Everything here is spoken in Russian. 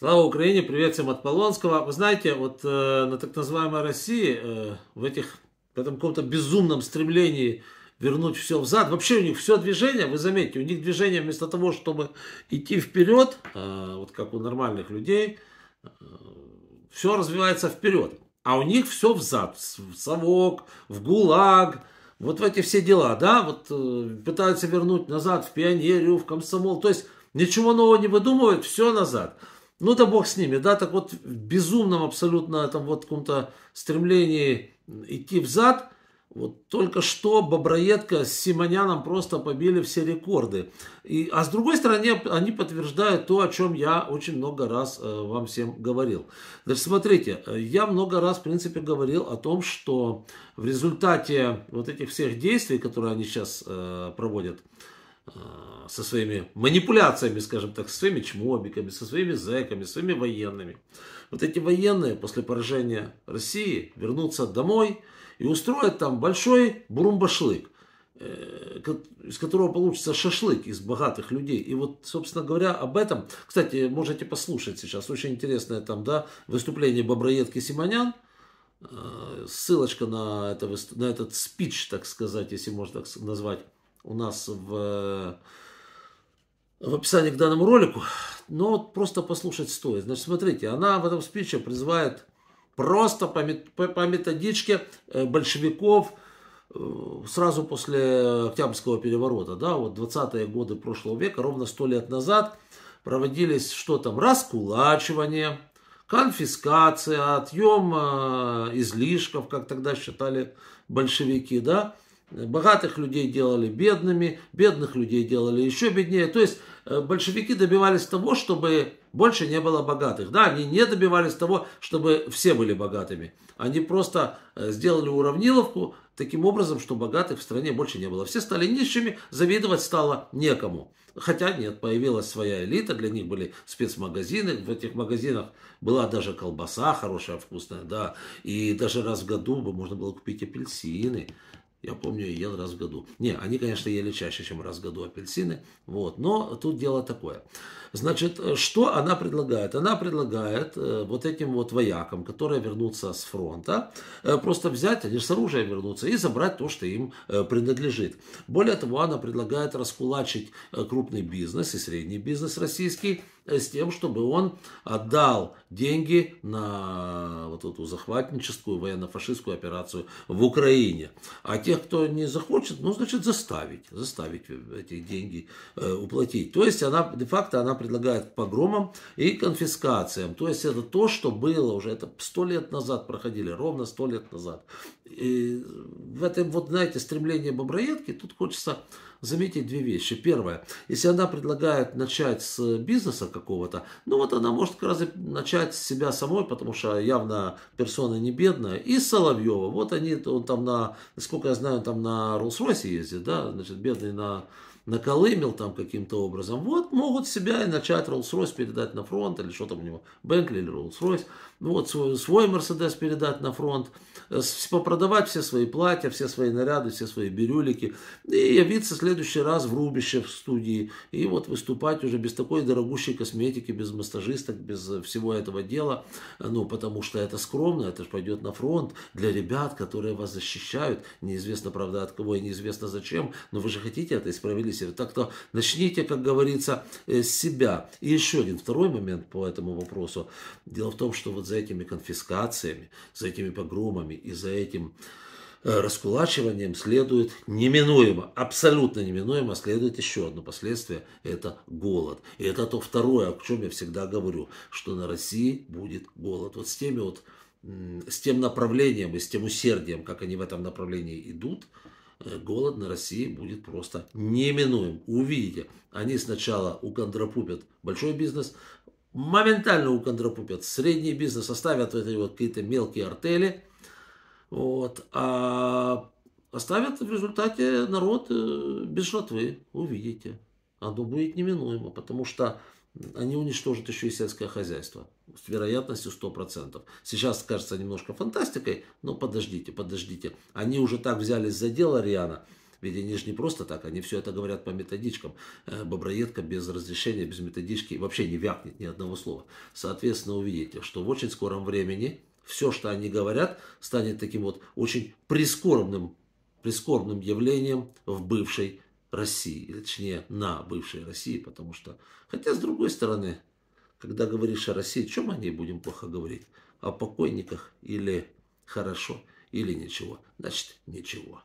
Слава Украине, привет всем от Полонского. Вы знаете, вот э, на так называемой России, э, в этих, в этом каком-то безумном стремлении вернуть все взад, вообще у них все движение, вы заметите, у них движение вместо того, чтобы идти вперед, э, вот как у нормальных людей, э, все развивается вперед. А у них все взад, в совок, в ГУЛАГ, вот в эти все дела, да, вот э, пытаются вернуть назад в пионерию, в комсомол, то есть ничего нового не выдумывают, все назад. Ну да бог с ними, да, так вот в безумном абсолютно там вот каком-то стремлении идти взад, вот только что Боброедко с Симоняном просто побили все рекорды. И, а с другой стороны, они подтверждают то, о чем я очень много раз э, вам всем говорил. Значит, смотрите, я много раз, в принципе, говорил о том, что в результате вот этих всех действий, которые они сейчас э, проводят, Э, со своими манипуляциями, скажем так, со своими чмобиками, со своими зэками, со своими военными. Вот эти военные после поражения России вернутся домой и устроят там большой бурумбашлык, э, из которого получится шашлык из богатых людей. И вот, собственно говоря, об этом, кстати, можете послушать сейчас, очень интересное там, да, выступление Боброедки Симонян, э, ссылочка на, это, на этот спич, так сказать, если можно так назвать, у нас в, в описании к данному ролику. Но просто послушать стоит. Значит, смотрите, она в этом спиче призывает просто по, по методичке э, большевиков э, сразу после Октябрьского переворота, да, вот 20-е годы прошлого века, ровно 100 лет назад, проводились что там, раскулачивание, конфискация, отъем э, излишков, как тогда считали большевики, да, Богатых людей делали бедными, бедных людей делали еще беднее. То есть э, большевики добивались того, чтобы больше не было богатых. Да, они не добивались того, чтобы все были богатыми. Они просто э, сделали уравниловку таким образом, что богатых в стране больше не было. Все стали нищими, завидовать стало некому. Хотя нет, появилась своя элита, для них были спецмагазины, в этих магазинах была даже колбаса хорошая, вкусная, да, и даже раз в году можно было купить апельсины, я помню, я ел раз в году. Не, они, конечно, ели чаще, чем раз в году апельсины. Вот. Но тут дело такое. Значит, э, что она предлагает? Она предлагает э, вот этим вот воякам, которые вернутся с фронта, э, просто взять, они же с оружием вернутся, и забрать то, что им принадлежит. Более того, она предлагает раскулачить крупный бизнес и средний бизнес российский, с тем, чтобы он отдал деньги на вот эту захватническую военно-фашистскую операцию в Украине. А тех, кто не захочет, ну, значит, заставить, заставить эти деньги э, уплатить. То есть она, де-факто, она предлагает погромам и конфискациям. То есть это то, что было уже, это сто лет назад проходили, ровно сто лет назад. И в этом вот, знаете, стремление боброедки тут хочется заметить две вещи. Первое, если она предлагает начать с бизнеса какого-то, ну вот она может как раз начать с себя самой, потому что явно персона не бедная, и Соловьева. Вот они, он там на, насколько я знаю, он там на Rolls-Royce ездит, да, значит, бедный на наколымил там каким-то образом, вот могут себя и начать Rolls-Royce передать на фронт, или что там у него, Бенкли или Rolls-Royce, ну вот свой, свой Mercedes передать на фронт, э, попродавать все свои платья, все свои наряды, все свои бирюлики, и явиться в следующий раз в рубище в студии, и вот выступать уже без такой дорогущей косметики, без массажисток, без всего этого дела, ну потому что это скромно, это же пойдет на фронт для ребят, которые вас защищают, неизвестно, правда, от кого и неизвестно зачем, но вы же хотите это, и мысль. Так то начните, как говорится, э, с себя. И еще один второй момент по этому вопросу. Дело в том, что вот за этими конфискациями, за этими погромами и за этим э, раскулачиванием следует неминуемо, абсолютно неминуемо следует еще одно последствие – это голод. И это то второе, о чем я всегда говорю, что на России будет голод. Вот с теми вот, с тем направлением и с тем усердием, как они в этом направлении идут – Э, голод на России будет просто неминуем. Увидите, они сначала уконтропупят большой бизнес, моментально уконтропупят средний бизнес, оставят вот эти вот какие-то мелкие артели, вот, а оставят в результате народ э, без шатвы, увидите. Оно будет неминуемо, потому что они уничтожат еще и сельское хозяйство. С вероятностью 100%. Сейчас кажется немножко фантастикой, но подождите, подождите. Они уже так взялись за дело Риана. Ведь они же не просто так, они все это говорят по методичкам. Э, боброедка без разрешения, без методички вообще не вякнет ни одного слова. Соответственно, увидите, что в очень скором времени все, что они говорят, станет таким вот очень прискорбным, прискорбным явлением в бывшей России, или точнее на бывшей России, потому что, хотя с другой стороны, когда говоришь о России, о чем о ней будем плохо говорить? О покойниках или хорошо, или ничего? Значит, ничего.